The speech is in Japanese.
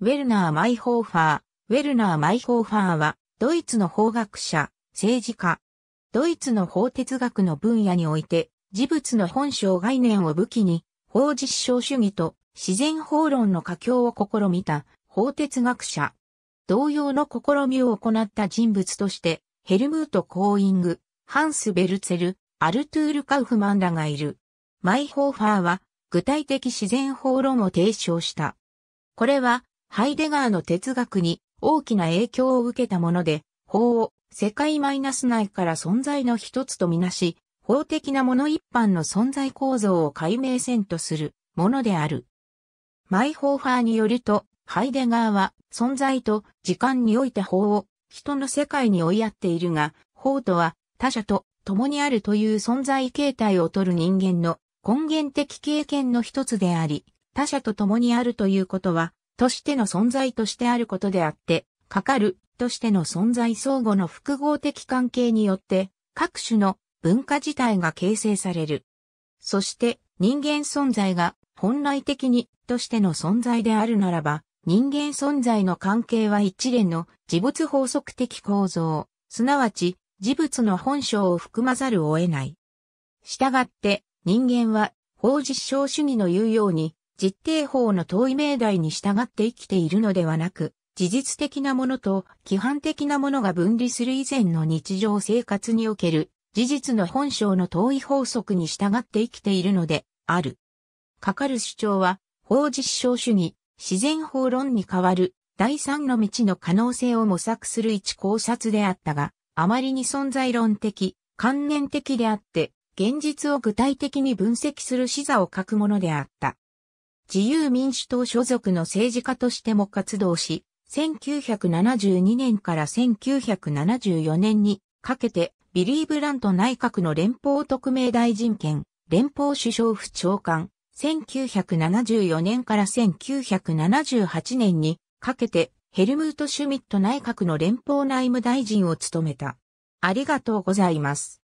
ウェルナー・マイホーファー。ウェルナー・マイホーファーは、ドイツの法学者、政治家。ドイツの法哲学の分野において、事物の本性概念を武器に、法実証主義と自然法論の佳境を試みた法哲学者。同様の試みを行った人物として、ヘルムート・コーイング、ハンス・ベルツェル、アルトゥール・カウフマンらがいる。マイホーファーは、具体的自然法論を提唱した。これは、ハイデガーの哲学に大きな影響を受けたもので、法を世界マイナス内から存在の一つとみなし、法的なもの一般の存在構造を解明せんとするものである。マイホーファーによると、ハイデガーは存在と時間において法を人の世界に追いやっているが、法とは他者と共にあるという存在形態をとる人間の根源的経験の一つであり、他者と共にあるということはとしての存在としてあることであって、かかるとしての存在相互の複合的関係によって、各種の文化自体が形成される。そして人間存在が本来的にとしての存在であるならば、人間存在の関係は一連の自物法則的構造、すなわち自物の本性を含まざるを得ない。したがって人間は法実証主義の言うように実定法の遠い命題に従って生きているのではなく、事実的なものと規範的なものが分離する以前の日常生活における事実の本性の遠い法則に従って生きているのである。かかる主張は法実証主義、自然法論に代わる第三の道の可能性を模索する一考察であったが、あまりに存在論的、観念的であって、現実を具体的に分析する視座を欠くものであった。自由民主党所属の政治家としても活動し、1972年から1974年にかけてビリー・ブラント内閣の連邦特命大臣兼連邦首相府長官、1974年から1978年にかけてヘルムート・シュミット内閣の連邦内務大臣を務めた。ありがとうございます。